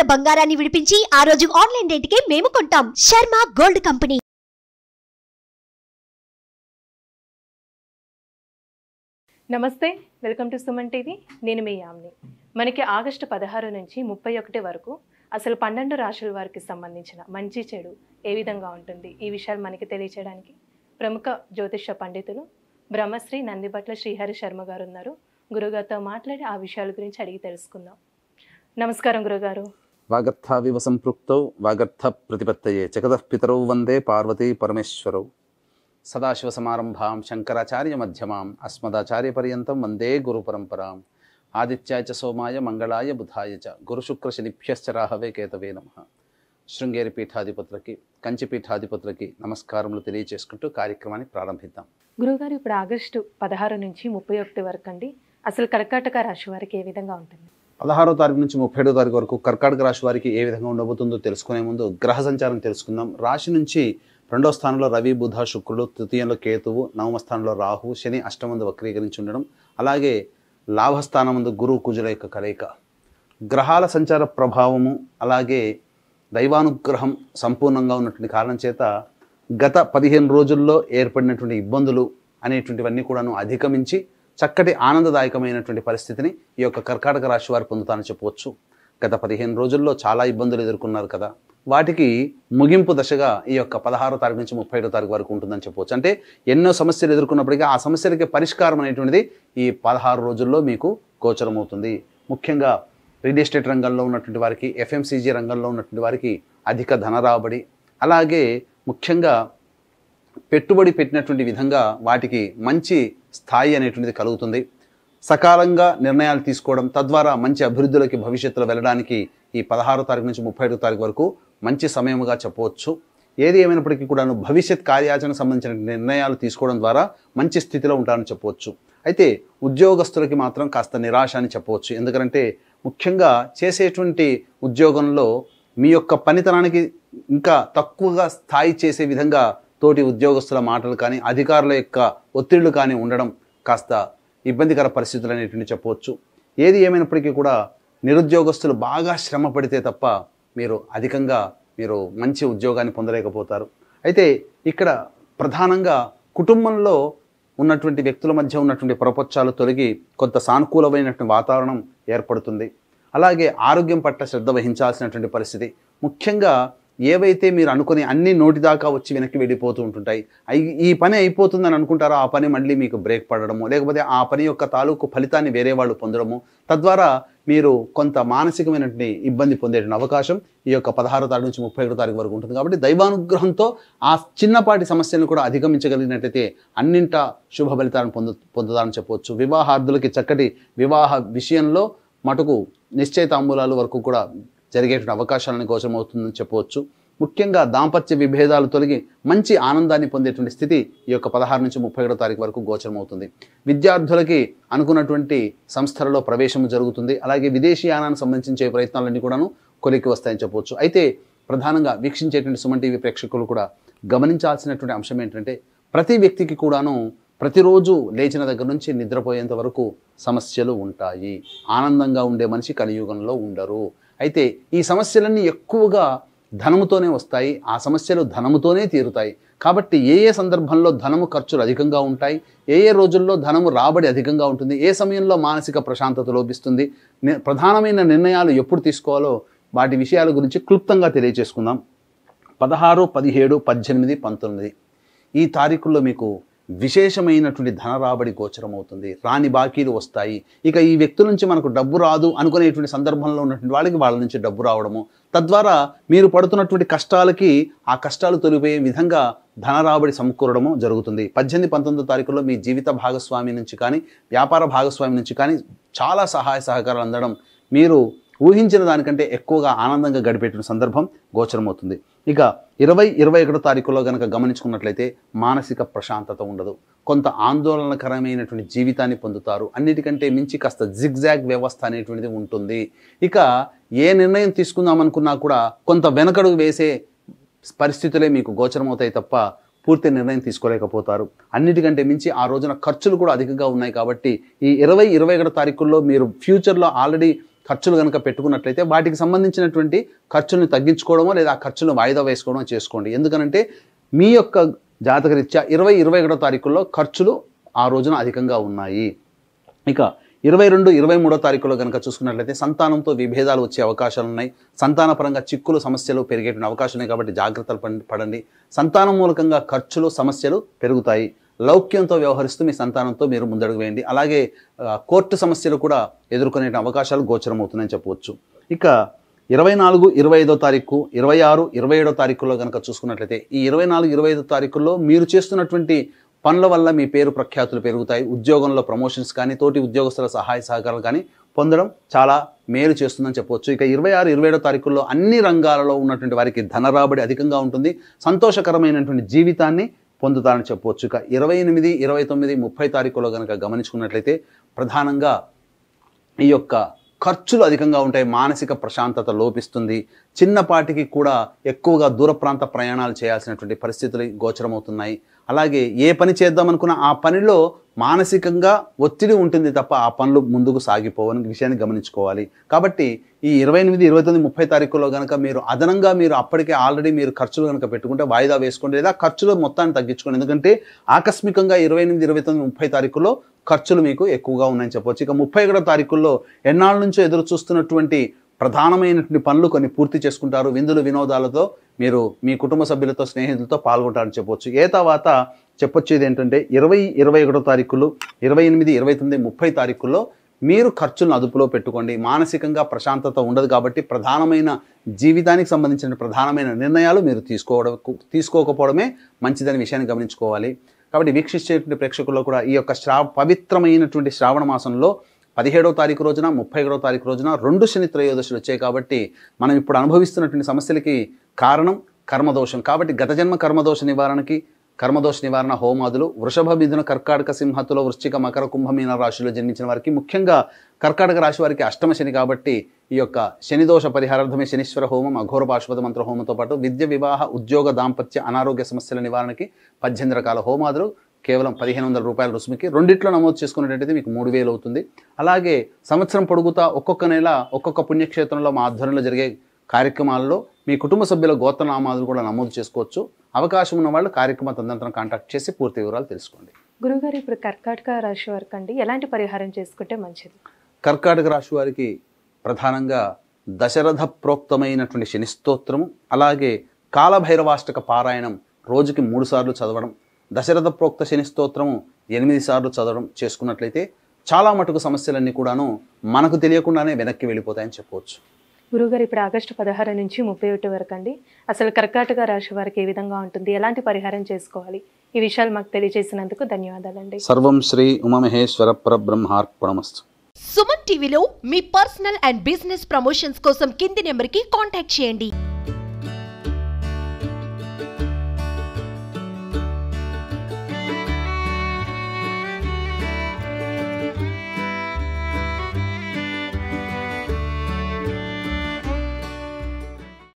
ఉన్న బంగారాన్ని విడిపించి ఆ రోజు ఆన్లైన్ రేటుకే మేము కొంటాం శర్మ గోల్డ్ కంపెనీ నమస్తే వెల్కమ్ టు సుమన్ టీవీ నేను మీ యామ్ని మనకి ఆగస్టు పదహారు నుంచి ముప్పై ఒకటి వరకు అసలు పన్నెండు రాశుల వారికి సంబంధించిన మంచి చెడు ఏ విధంగా ఉంటుంది ఈ విషయాలు మనకి తెలియచేయడానికి ప్రముఖ జ్యోతిష పండితులు బ్రహ్మశ్రీ నందిబట్ల శ్రీహరి శర్మ గారు ఉన్నారు గురుగారితో మాట్లాడి ఆ విషయాల గురించి అడిగి తెలుసుకుందాం నమస్కారం గురుగారు వాగర్థావివ సంపృక్తౌ వాగర్థ ప్రతిపత్తయే జగదఃపితరౌ వందే పార్వతీ పరమేశ్వరౌ సదాశివసమారంభాం శంకరాచార్య మధ్యమాం అస్మదాచార్యపర్యంతం వందే గురు పరంపరాం ఆదిత్యాయ చ సోమాయ మంగళాయ బుధాయ చ గురుశుక్రశనిభ్యశ్చ రాహవే కేతవే నమ శృంగేరి పీఠాధిపతులకి కంచి పీఠాధిపతులకి నమస్కారములు తెలియచేసుకుంటూ కార్యక్రమాన్ని ప్రారంభిద్దాం గురుగారు ఇప్పుడు ఆగస్టు పదహారు నుంచి ముప్పై ఒకటి వరకు అండి అసలు కర్కాటక రాశి వారికి ఏ విధంగా ఉంటుంది పదహారో తారీఖు నుంచి ముప్పై ఏడో తారీఖు వరకు కర్కాటక రాశి వారికి ఏ విధంగా ఉండబోతుందో తెలుసుకునే ముందు గ్రహ సంచారం తెలుసుకుందాం రాశి నుంచి రెండో స్థానంలో రవి బుధ శుక్రుడు తృతీయంలో కేతువు నవమ స్థానంలో రాహు శని అష్టమందు వక్రీకరించి ఉండడం అలాగే లాభస్థానం ముందు గురు కుజుల యొక్క కలయిక గ్రహాల సంచార ప్రభావము అలాగే దైవానుగ్రహం సంపూర్ణంగా ఉన్నటువంటి కారణం చేత గత పదిహేను రోజుల్లో ఏర్పడినటువంటి ఇబ్బందులు అనేటువంటివన్నీ కూడాను అధిగమించి చక్కటి ఆనందదాయకమైనటువంటి పరిస్థితిని ఈ యొక్క కర్కాటక రాశి వారు పొందుతారని చెప్పవచ్చు గత పదిహేను రోజుల్లో చాలా ఇబ్బందులు ఎదుర్కొన్నారు కదా వాటికి ముగింపు దశగా ఈ యొక్క పదహారో తారీఖు నుంచి ముప్పై ఐదో తారీఖు వరకు ఉంటుందని చెప్పవచ్చు అంటే ఎన్నో సమస్యలు ఎదుర్కొన్నప్పటికీ ఆ సమస్యలకి పరిష్కారం అనేటువంటిది ఈ పదహారు రోజుల్లో మీకు గోచరమవుతుంది ముఖ్యంగా రియల్ ఎస్టేట్ రంగంలో ఉన్నటువంటి వారికి ఎఫ్ఎంసీజీ రంగంలో ఉన్నటువంటి వారికి అధిక ధన రాబడి అలాగే ముఖ్యంగా పెట్టుబడి పెట్టినటువంటి విధంగా వాటికి మంచి స్థాయి అనేటువంటిది కలుగుతుంది సకాలంగా నిర్ణయాలు తీసుకోవడం తద్వారా మంచి అభివృద్ధిలోకి భవిష్యత్తులో వెళ్ళడానికి ఈ పదహారో తారీఖు నుంచి ముప్పై ఐదో తారీఖు వరకు మంచి సమయముగా చెప్పవచ్చు ఏది ఏమైనప్పటికీ కూడాను భవిష్యత్ కార్యాచరణ సంబంధించిన నిర్ణయాలు తీసుకోవడం ద్వారా మంచి స్థితిలో ఉంటారని చెప్పవచ్చు అయితే ఉద్యోగస్తులకి మాత్రం కాస్త నిరాశ అని చెప్పవచ్చు ఎందుకంటే ముఖ్యంగా చేసేటువంటి ఉద్యోగంలో మీ యొక్క పనితనానికి ఇంకా తక్కువగా స్థాయి చేసే విధంగా తోటి ఉద్యోగస్తుల మాటలు కానీ అధికారుల యొక్క ఒత్తిళ్లు కానీ ఉండడం కాస్త ఇబ్బందికర పరిస్థితులు అనేటువంటి చెప్పవచ్చు ఏది ఏమైనప్పటికీ కూడా నిరుద్యోగస్తులు బాగా శ్రమ పడితే తప్ప మీరు అధికంగా మీరు మంచి ఉద్యోగాన్ని పొందలేకపోతారు అయితే ఇక్కడ ప్రధానంగా కుటుంబంలో ఉన్నటువంటి వ్యక్తుల మధ్య ఉన్నటువంటి ప్రపంచాలు తొలగి కొంత సానుకూలమైనటువంటి వాతావరణం ఏర్పడుతుంది అలాగే ఆరోగ్యం పట్ల శ్రద్ధ వహించాల్సినటువంటి పరిస్థితి ముఖ్యంగా ఏవైతే మీరు అనుకుని అన్ని నోటి దాకా వచ్చి వెనక్కి వెళ్ళిపోతూ ఉంటుంటాయి ఈ పని అయిపోతుందని అనుకుంటారో ఆ పని మళ్ళీ మీకు బ్రేక్ పడడము లేకపోతే ఆ పని యొక్క తాలూకు ఫలితాన్ని వేరే వాళ్ళు పొందడము తద్వారా మీరు కొంత మానసికమైనటువంటి ఇబ్బంది పొందే అవకాశం ఈ యొక్క పదహారో తారీఖు నుంచి ముప్పై ఒకటో తారీఖు వరకు ఉంటుంది కాబట్టి దైవానుగ్రహంతో ఆ చిన్నపాటి సమస్యలను కూడా అధిగమించగలిగినట్లయితే అన్నింట శుభ ఫలితాలను పొందు పొందుతారని చెప్పవచ్చు వివాహార్థులకి చక్కటి వివాహ విషయంలో మటుకు నిశ్చయితాంబూలాలు వరకు కూడా జరిగేటువంటి అవకాశాలను కోసం అవుతుందని చెప్పవచ్చు ముఖ్యంగా దాంపత్య విభేదాలు తొలగి మంచి ఆనందాన్ని పొందేటువంటి స్థితి ఈ యొక్క పదహారు నుంచి ముప్పై ఏడో తారీఖు వరకు గోచరమవుతుంది విద్యార్థులకి అనుకున్నటువంటి సంస్థలలో ప్రవేశం జరుగుతుంది అలాగే యానానికి సంబంధించే ప్రయత్నాలన్నీ కూడాను కొలికి వస్తాయని చెప్పవచ్చు అయితే ప్రధానంగా వీక్షించేటువంటి సుమన్ టీవీ ప్రేక్షకులు కూడా గమనించాల్సినటువంటి అంశం ఏంటంటే ప్రతి వ్యక్తికి కూడాను ప్రతిరోజు లేచిన దగ్గర నుంచి నిద్రపోయేంత వరకు సమస్యలు ఉంటాయి ఆనందంగా ఉండే మనిషి కలియుగంలో ఉండరు అయితే ఈ సమస్యలన్నీ ఎక్కువగా ధనముతోనే వస్తాయి ఆ సమస్యలు ధనముతోనే తీరుతాయి కాబట్టి ఏ ఏ సందర్భంలో ధనము ఖర్చులు అధికంగా ఉంటాయి ఏ ఏ రోజుల్లో ధనము రాబడి అధికంగా ఉంటుంది ఏ సమయంలో మానసిక ప్రశాంతత లోపిస్తుంది ప్రధానమైన నిర్ణయాలు ఎప్పుడు తీసుకోవాలో వాటి విషయాల గురించి క్లుప్తంగా తెలియచేసుకుందాం పదహారు పదిహేడు పద్దెనిమిది పంతొమ్మిది ఈ తారీఖుల్లో మీకు విశేషమైనటువంటి ధన రాబడి గోచరం అవుతుంది రాని బాకీలు వస్తాయి ఇక ఈ వ్యక్తుల నుంచి మనకు డబ్బు రాదు అనుకునేటువంటి సందర్భంలో ఉన్నటువంటి వాళ్ళకి వాళ్ళ నుంచి డబ్బు రావడము తద్వారా మీరు పడుతున్నటువంటి కష్టాలకి ఆ కష్టాలు తొలిపోయే విధంగా ధన రాబడి సమకూరడము జరుగుతుంది పద్దెనిమిది పంతొమ్మిది తారీఖులో మీ జీవిత భాగస్వామి నుంచి కానీ వ్యాపార భాగస్వామి నుంచి కానీ చాలా సహాయ సహకారాలు అందడం మీరు ఊహించిన దానికంటే ఎక్కువగా ఆనందంగా గడిపేటువంటి సందర్భం గోచరమవుతుంది ఇక ఇరవై ఇరవై ఒకటో తారీఖులో గనక గమనించుకున్నట్లయితే మానసిక ప్రశాంతత ఉండదు కొంత ఆందోళనకరమైనటువంటి జీవితాన్ని పొందుతారు అన్నిటికంటే మించి కాస్త జిగ్జాగ్ వ్యవస్థ అనేటువంటిది ఉంటుంది ఇక ఏ నిర్ణయం తీసుకుందామనుకున్నా కూడా కొంత వెనకడుగు వేసే పరిస్థితులే మీకు గోచరమవుతాయి తప్ప పూర్తి నిర్ణయం తీసుకోలేకపోతారు అన్నిటికంటే మించి ఆ రోజున ఖర్చులు కూడా అధికంగా ఉన్నాయి కాబట్టి ఈ ఇరవై ఇరవై ఒకటి తారీఖుల్లో మీరు ఫ్యూచర్లో ఆల్రెడీ ఖర్చులు కనుక పెట్టుకున్నట్లయితే వాటికి సంబంధించినటువంటి ఖర్చులను తగ్గించుకోవడమో లేదా ఆ ఖర్చులను వాయిదా వేసుకోవడమో చేసుకోండి ఎందుకనంటే మీ యొక్క జాతకరీత్యా ఇరవై ఇరవై ఒకటో తారీఖుల్లో ఖర్చులు ఆ రోజున అధికంగా ఉన్నాయి ఇక ఇరవై రెండు ఇరవై మూడో తారీఖులో కనుక చూసుకున్నట్లయితే సంతానంతో విభేదాలు వచ్చే అవకాశాలు ఉన్నాయి సంతాన పరంగా చిక్కులు సమస్యలు పెరిగేటువంటి అవకాశం ఉన్నాయి కాబట్టి జాగ్రత్తలు పడండి సంతానం మూలకంగా ఖర్చులు సమస్యలు పెరుగుతాయి లౌక్యంతో వ్యవహరిస్తూ మీ సంతానంతో మీరు ముందడుగు వేయండి అలాగే కోర్టు సమస్యలు కూడా ఎదుర్కొనే అవకాశాలు గోచరమవుతున్నాయని చెప్పవచ్చు ఇక ఇరవై నాలుగు ఇరవై ఐదో తారీఖు ఇరవై ఆరు ఇరవై ఏడో తారీఖుల్లో కనుక చూసుకున్నట్లయితే ఈ ఇరవై నాలుగు ఇరవై ఐదో తారీఖుల్లో మీరు చేస్తున్నటువంటి పనుల వల్ల మీ పేరు ప్రఖ్యాతులు పెరుగుతాయి ఉద్యోగంలో ప్రమోషన్స్ కానీ తోటి ఉద్యోగస్తుల సహాయ సహకారాలు కానీ పొందడం చాలా మేలు చేస్తుందని చెప్పవచ్చు ఇక ఇరవై ఆరు ఇరవై ఏడో తారీఖుల్లో అన్ని రంగాలలో ఉన్నటువంటి వారికి ధన రాబడి అధికంగా ఉంటుంది సంతోషకరమైనటువంటి జీవితాన్ని పొందుతారని చెప్పవచ్చు ఇక ఇరవై ఎనిమిది ఇరవై తొమ్మిది ముప్పై తారీఖులో కనుక గమనించుకున్నట్లయితే ప్రధానంగా ఈ యొక్క ఖర్చులు అధికంగా ఉంటాయి మానసిక ప్రశాంతత లోపిస్తుంది చిన్నపాటికి కూడా ఎక్కువగా దూర ప్రాంత ప్రయాణాలు చేయాల్సినటువంటి పరిస్థితులు గోచరమవుతున్నాయి అలాగే ఏ పని చేద్దాం ఆ పనిలో మానసికంగా ఒత్తిడి ఉంటుంది తప్ప ఆ పనులు ముందుకు సాగిపోవని విషయాన్ని గమనించుకోవాలి కాబట్టి ఈ ఇరవై ఎనిమిది ఇరవై తొమ్మిది ముప్పై తారీఖులో కనుక మీరు అదనంగా మీరు అప్పటికే ఆల్రెడీ మీరు ఖర్చులు కనుక పెట్టుకుంటే వాయిదా వేసుకోండి లేదా ఖర్చులు మొత్తాన్ని తగ్గించుకోండి ఎందుకంటే ఆకస్మికంగా ఇరవై ఎనిమిది ఇరవై తొమ్మిది ముప్పై తారీఖులో ఖర్చులు మీకు ఎక్కువగా ఉన్నాయని చెప్పవచ్చు ఇక ముప్పై ఒకటో తారీఖుల్లో ఎన్నాళ్ళ నుంచో ఎదురు చూస్తున్నటువంటి ప్రధానమైనటువంటి పనులు కొన్ని పూర్తి చేసుకుంటారు విందులు వినోదాలతో మీరు మీ కుటుంబ సభ్యులతో స్నేహితులతో పాల్గొంటారని చెప్పవచ్చు ఏ తర్వాత చెప్పొచ్చేది ఏంటంటే ఇరవై ఇరవై ఒకటో తారీఖులు ఇరవై ఎనిమిది ఇరవై తొమ్మిది ముప్పై తారీఖుల్లో మీరు ఖర్చులను అదుపులో పెట్టుకోండి మానసికంగా ప్రశాంతత ఉండదు కాబట్టి ప్రధానమైన జీవితానికి సంబంధించిన ప్రధానమైన నిర్ణయాలు మీరు తీసుకోవడం తీసుకోకపోవడమే మంచిదని విషయాన్ని గమనించుకోవాలి కాబట్టి వీక్షించేటువంటి ప్రేక్షకుల్లో కూడా ఈ యొక్క శ్రా పవిత్రమైనటువంటి శ్రావణ మాసంలో పదిహేడో తారీఖు రోజున ముప్పై ఒకటో తారీఖు రోజున రెండు శని త్రయోదశులు వచ్చాయి కాబట్టి మనం ఇప్పుడు అనుభవిస్తున్నటువంటి సమస్యలకి కారణం కర్మదోషం కాబట్టి గత జన్మ కర్మదోష నివారణకి కర్మదోష నివారణ హోమాదులు వృషభ మిథున కర్కాటక సింహతులు వృశ్చిక మకర కుంభమీన రాశిలో జన్మించిన వారికి ముఖ్యంగా కర్కాటక రాశి వారికి అష్టమ శని కాబట్టి ఈ యొక్క శనిదోష పరిహారార్థమే శనీశ్వర హోమం అఘోర పాశ్వత మంత్ర హోమంతో పాటు విద్య వివాహ ఉద్యోగ దాంపత్య అనారోగ్య సమస్యల నివారణకి పద్దెనిమిది రకాల హోమాదులు కేవలం పదిహేను వందల రూపాయల రుసుముకి రెండిట్లో నమోదు చేసుకునేటట్టయితే మీకు మూడు వేలు అవుతుంది అలాగే సంవత్సరం పొడుగుతా ఒక్కొక్క నెల ఒక్కొక్క పుణ్యక్షేత్రంలో మా ఆధ్వర్యంలో జరిగే కార్యక్రమాల్లో మీ కుటుంబ సభ్యుల గోత్రనామాలు కూడా నమోదు చేసుకోవచ్చు అవకాశం ఉన్న వాళ్ళు కార్యక్రమ తదనంతరం కాంటాక్ట్ చేసి పూర్తి వివరాలు తెలుసుకోండి గురుగారు ఇప్పుడు కర్కాటక రాశి వారికి అండి ఎలాంటి పరిహారం చేసుకుంటే మంచిది కర్కాటక రాశి వారికి ప్రధానంగా దశరథ ప్రోక్తమైనటువంటి శని స్తోత్రము అలాగే కాలభైరవాష్టక పారాయణం రోజుకి మూడుసార్లు చదవడం దశరథ ప్రోక్త శని స్తోత్రము ఎనిమిది సార్లు చదవడం చేసుకున్నట్లయితే చాలా మటుకు సమస్యలన్నీ కూడాను మనకు తెలియకుండానే వెనక్కి వెళ్ళిపోతాయని చెప్పవచ్చు గురుగారు ఇప్పుడు ఆగస్టు పదహారు నుంచి ముప్పై ఒకటి వరకు అండి అసలు కర్కాటక రాశి వారికి ఏ విధంగా ఉంటుంది ఎలాంటి పరిహారం చేసుకోవాలి ఈ విషయాలు మాకు తెలియజేసినందుకు ధన్యవాదాలండి సర్వం శ్రీ ఉమమహేశ్వర పరబ్రహ్మార్పణమస్తు సుమన్ టీవీలో మీ పర్సనల్ అండ్ బిజినెస్ ప్రమోషన్స్ కోసం కింది నెంబర్కి కాంటాక్ట్ చేయండి